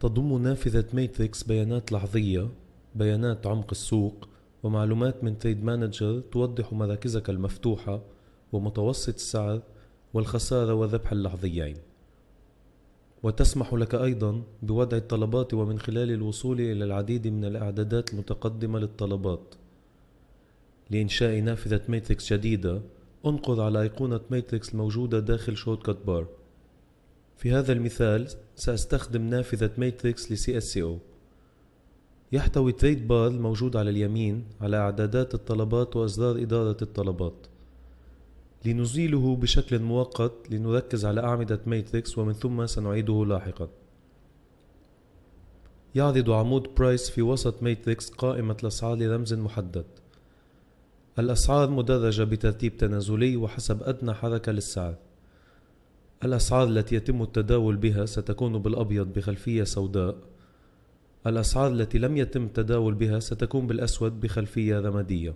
تضم نافذة ماتريكس بيانات لحظية بيانات عمق السوق ومعلومات من تريد مانجر توضح مراكزك المفتوحة ومتوسط السعر والخسارة والربح اللحظيين وتسمح لك أيضا بوضع الطلبات ومن خلال الوصول إلى العديد من الإعدادات المتقدمة للطلبات لإنشاء نافذة ماتريكس جديدة انقر على أيقونة ماتريكس الموجودة داخل شورت كات بار في هذا المثال سأستخدم نافذة ماتريكس لـ CSCO يحتوي تريد بار الموجود على اليمين على إعدادات الطلبات وأزرار إدارة الطلبات لنزيله بشكل مؤقت لنركز على أعمدة ماتريكس ومن ثم سنعيده لاحقا يعرض عمود برايس في وسط ماتريكس قائمة الأسعار لرمز محدد الأسعار مدرجة بترتيب تنازلي وحسب أدنى حركة للسعر الأسعار التي يتم التداول بها ستكون بالأبيض بخلفية سوداء الأسعار التي لم يتم التداول بها ستكون بالأسود بخلفية رمادية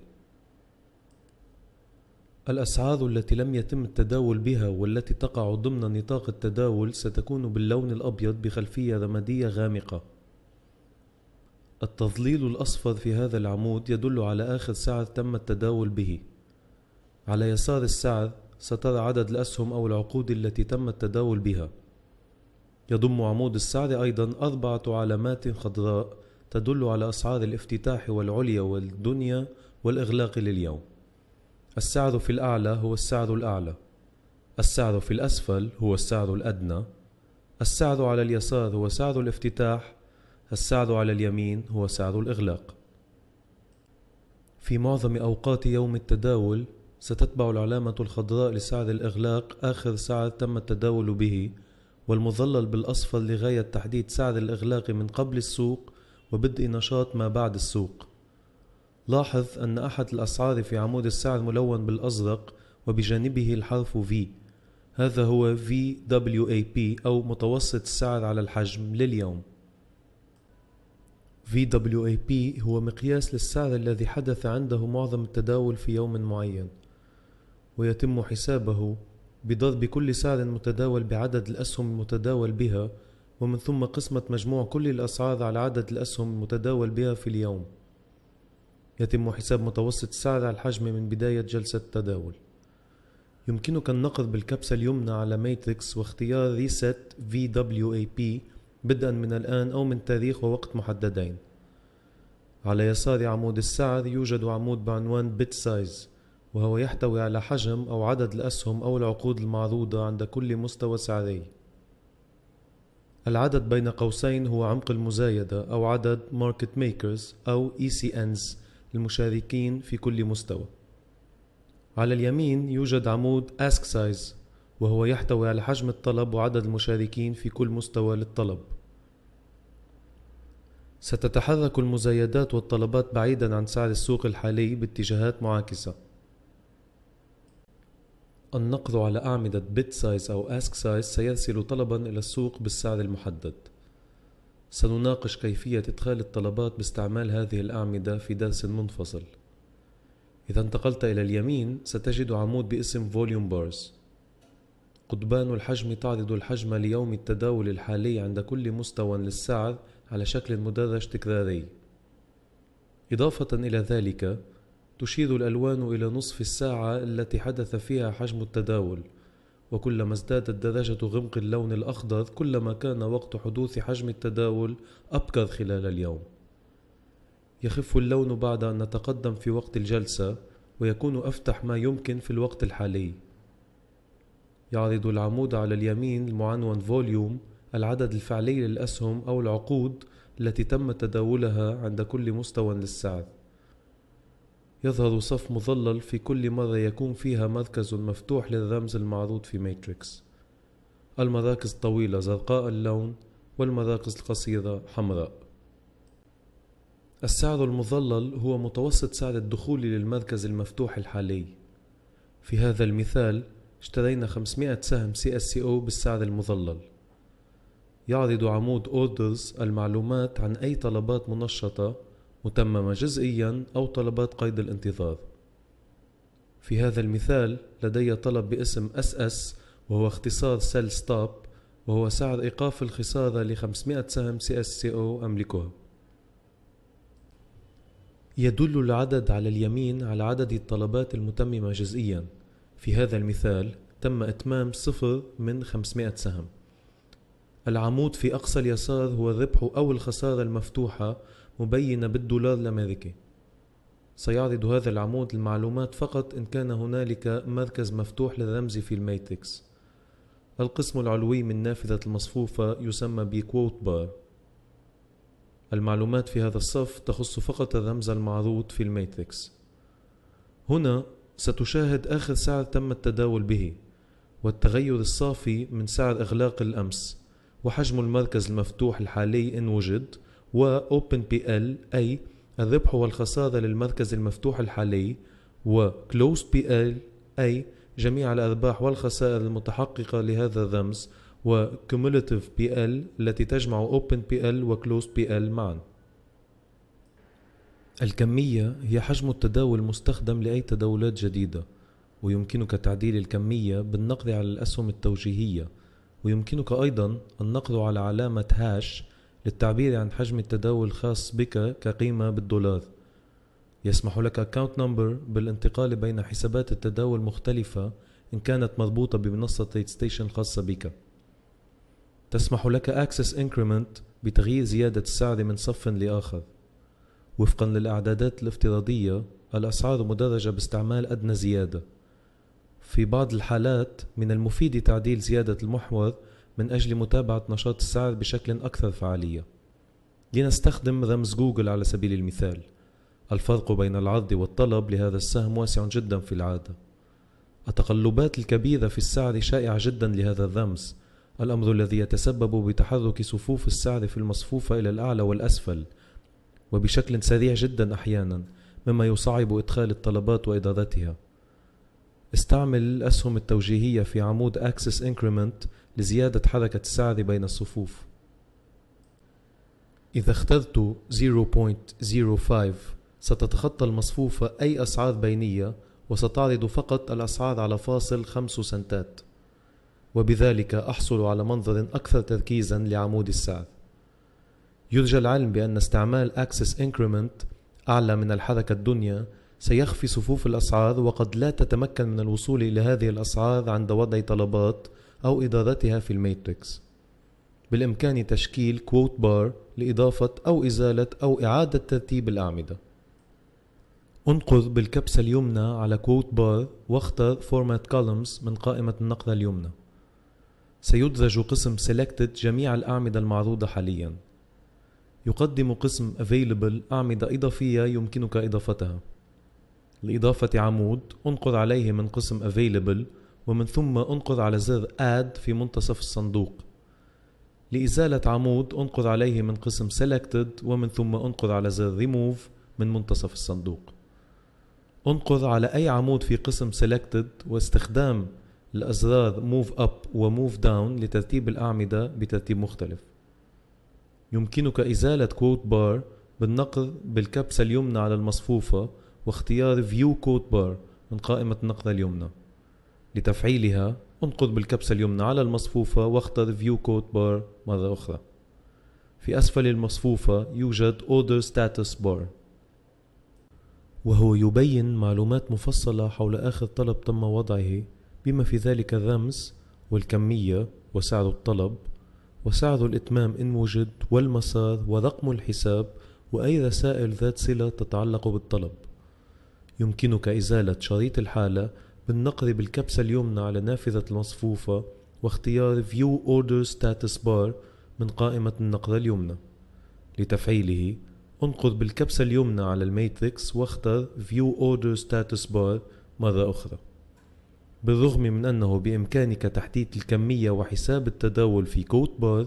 الأسعار التي لم يتم التداول بها والتي تقع ضمن نطاق التداول ستكون باللون الأبيض بخلفية رمادية غامقة التظليل الأصفر في هذا العمود يدل على آخر سعر تم التداول به على يسار السعر سترى عدد الأسهم أو العقود التي تم التداول بها يضم عمود السعر أيضا أربعة علامات خضراء تدل على أسعار الافتتاح والعليا والدنيا والإغلاق لليوم السعر في الأعلى هو السعر الأعلى السعر في الأسفل هو السعر الأدنى السعر على اليسار هو سعر الافتتاح السعر على اليمين هو سعر الإغلاق في معظم أوقات يوم التداول ستتبع العلامة الخضراء لسعر الإغلاق آخر سعر تم التداول به والمظلل بالأصفر لغاية تحديد سعر الإغلاق من قبل السوق وبدء نشاط ما بعد السوق لاحظ أن أحد الأسعار في عمود السعر ملون بالأزرق وبجانبه الحرف V هذا هو VWAP أو متوسط السعر على الحجم لليوم VWAP هو مقياس للسعر الذي حدث عنده معظم التداول في يوم معين ويتم حسابه بضرب كل سعر متداول بعدد الأسهم المتداول بها ومن ثم قسمة مجموع كل الأسعار على عدد الأسهم المتداول بها في اليوم يتم حساب متوسط السعر على الحجم من بداية جلسة التداول يمكنك النقر بالكبسة اليمنى على ماتريكس واختيار ريست VWAP بدءا من الآن أو من تاريخ ووقت محددين على يسار عمود السعر يوجد عمود بعنوان بيت سايز وهو يحتوي على حجم أو عدد الأسهم أو العقود المعروضة عند كل مستوى سعري. العدد بين قوسين هو عمق المزايدة أو عدد Market Makers أو ECNs المشاركين في كل مستوى. على اليمين يوجد عمود Ask Size وهو يحتوي على حجم الطلب وعدد المشاركين في كل مستوى للطلب. ستتحرك المزايدات والطلبات بعيدا عن سعر السوق الحالي باتجاهات معاكسه النقض على أعمدة بيت سايز أو أسك سايز سيرسل طلبا إلى السوق بالسعر المحدد سنناقش كيفية إدخال الطلبات باستعمال هذه الأعمدة في درس منفصل إذا انتقلت إلى اليمين ستجد عمود باسم Volume Bars قضبان الحجم تعرض الحجم ليوم التداول الحالي عند كل مستوى للسعر على شكل مدرج تكراري إضافة إلى ذلك تشير الألوان إلى نصف الساعة التي حدث فيها حجم التداول وكلما ازدادت درجة غمق اللون الأخضر كلما كان وقت حدوث حجم التداول أبكر خلال اليوم يخف اللون بعد أن نتقدم في وقت الجلسة ويكون أفتح ما يمكن في الوقت الحالي يعرض العمود على اليمين المعنون فوليوم العدد الفعلي للأسهم أو العقود التي تم تداولها عند كل مستوى للسعر يظهر صف مظلل في كل مرة يكون فيها مركز مفتوح للرمز المعروض في ماتريكس المراكز الطويلة زرقاء اللون والمراكز القصيرة حمراء السعر المظلل هو متوسط سعر الدخول للمركز المفتوح الحالي في هذا المثال اشترينا 500 سهم سي اس او بالسعر المظلل يعرض عمود اوردرز المعلومات عن اي طلبات منشطة متممة جزئيا أو طلبات قيد الانتظار في هذا المثال لدي طلب باسم SS وهو اختصار سيل ستوب وهو سعر إيقاف الخسارة ل 500 سهم CSCO أملكها يدل العدد على اليمين على عدد الطلبات المتممة جزئيا في هذا المثال تم إتمام صفر من 500 سهم العمود في أقصى اليسار هو الربح أو الخسارة المفتوحة مبينة بالدولار الأمريكي سيعرض هذا العمود المعلومات فقط إن كان هنالك مركز مفتوح للرمز في الماتريكس القسم العلوي من نافذة المصفوفة يسمى بكوت بار المعلومات في هذا الصف تخص فقط الرمز المعروض في الماتريكس هنا ستشاهد آخر سعر تم التداول به والتغير الصافي من سعر إغلاق الأمس وحجم المركز المفتوح الحالي إن وجد وأوبن بي ال أي الذبح والخسارة للمركز المفتوح الحالي وكلوز بي ال أي جميع الأرباح والخسائر المتحققة لهذا الرمز و بي ال التي تجمع اوبن بي ال وكلوز بي ال معا الكمية هي حجم التداول المستخدم لأي تداولات جديدة ويمكنك تعديل الكمية بالنقض على الأسهم التوجيهية ويمكنك أيضا النقض على علامة هاش للتعبير عن حجم التداول الخاص بك كقيمة بالدولار يسمح لك account number بالانتقال بين حسابات التداول مختلفة إن كانت مربوطة بمنصة تريد ستيشن الخاصة بك تسمح لك access increment بتغيير زيادة السعر من صف لآخر وفقا للأعدادات الافتراضية الأسعار مدرجة باستعمال أدنى زيادة في بعض الحالات من المفيد تعديل زيادة المحور من أجل متابعة نشاط السعر بشكل أكثر فعالية. لنستخدم رمز جوجل على سبيل المثال، الفرق بين العرض والطلب لهذا السهم واسع جدا في العادة. التقلبات الكبيرة في السعر شائعة جدا لهذا الرمز، الأمر الذي يتسبب بتحرك صفوف السعر في المصفوفة إلى الأعلى والأسفل، وبشكل سريع جدا أحيانا، مما يصعب إدخال الطلبات وإدارتها. استعمل الأسهم التوجيهية في عمود Access Increment لزيادة حركة السعر بين الصفوف إذا اخترت 0.05 ستتخطى المصفوفة أي أسعار بينية وستعرض فقط الأسعار على فاصل 5 سنتات وبذلك أحصل على منظر أكثر تركيزا لعمود السعر يرجى العلم بأن استعمال Access Increment أعلى من الحركة الدنيا سيخفي صفوف الأسعار وقد لا تتمكن من الوصول إلى هذه الأسعار عند وضع طلبات أو إدارتها في الميتريكس بالإمكان تشكيل كوت بار لإضافة أو إزالة أو إعادة ترتيب الأعمدة انقر بالكبسة اليمنى على كوت بار واختر Format Columns من قائمة النقرة اليمنى سيدرج قسم Selected جميع الأعمدة المعروضة حالياً يقدم قسم Available أعمدة إضافية يمكنك إضافتها لإضافة عمود انقر عليه من قسم Available ومن ثم انقر على زر Add في منتصف الصندوق لإزالة عمود انقر عليه من قسم Selected ومن ثم انقر على زر Remove من منتصف الصندوق انقر على أي عمود في قسم Selected واستخدام الأزرار Move Up و Move Down لترتيب الأعمدة بترتيب مختلف يمكنك إزالة Quote Bar بالنقر بالكبسة اليمنى على المصفوفة واختيار فيو كود بار من قائمة النقرة اليمنى لتفعيلها انقض بالكبسة اليمنى على المصفوفة واختر فيو كود بار مرة أخرى في أسفل المصفوفة يوجد Order Status Bar وهو يبين معلومات مفصلة حول آخر طلب تم وضعه بما في ذلك الرمز والكمية وسعر الطلب وسعر الإتمام إن وجد والمسار ورقم الحساب وأي رسائل ذات صلة تتعلق بالطلب يمكنك إزالة شريط الحالة بالنقر بالكبسة اليمنى على نافذة المصفوفة واختيار View Order Status Bar من قائمة النقرة اليمنى لتفعيله انقر بالكبسة اليمنى على الميتريكس واختر View Order Status Bar مرة أخرى بالرغم من أنه بإمكانك تحديد الكمية وحساب التداول في كوت بار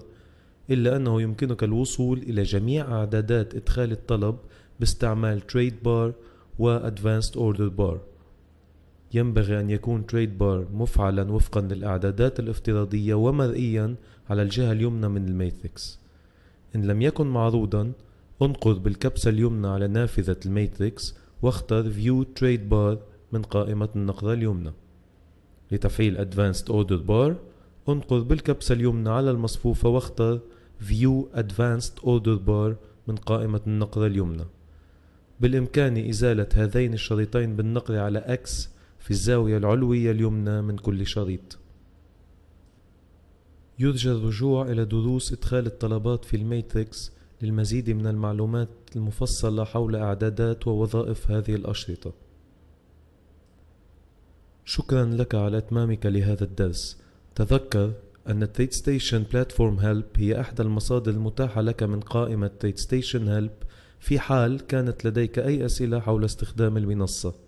إلا أنه يمكنك الوصول إلى جميع أعدادات إدخال الطلب باستعمال Trade Bar و Advanced Order Bar ينبغي أن يكون تريد بار مفعلا وفقا للإعدادات الافتراضية ومرئيا على الجهة اليمنى من الماتريكس إن لم يكن معروضا انقر بالكبسة اليمنى على نافذة الماتريكس واختر View Trade Bar من قائمة النقرة اليمنى لتفعيل Advanced Order Bar انقر بالكبسة اليمنى على المصفوفة واختر View Advanced Order Bar من قائمة النقرة اليمنى بالإمكان إزالة هذين الشريطين بالنقر على أكس في الزاوية العلوية اليمنى من كل شريط يرجى الرجوع إلى دروس إدخال الطلبات في الميتريكس للمزيد من المعلومات المفصلة حول أعدادات ووظائف هذه الأشرطة شكرا لك على إتمامك لهذا الدرس تذكر أن تريد ستيشن بلاتفورم هيلب هي أحدى المصادر المتاحة لك من قائمة تريد ستيشن هيلب في حال كانت لديك أي أسئلة حول استخدام المنصة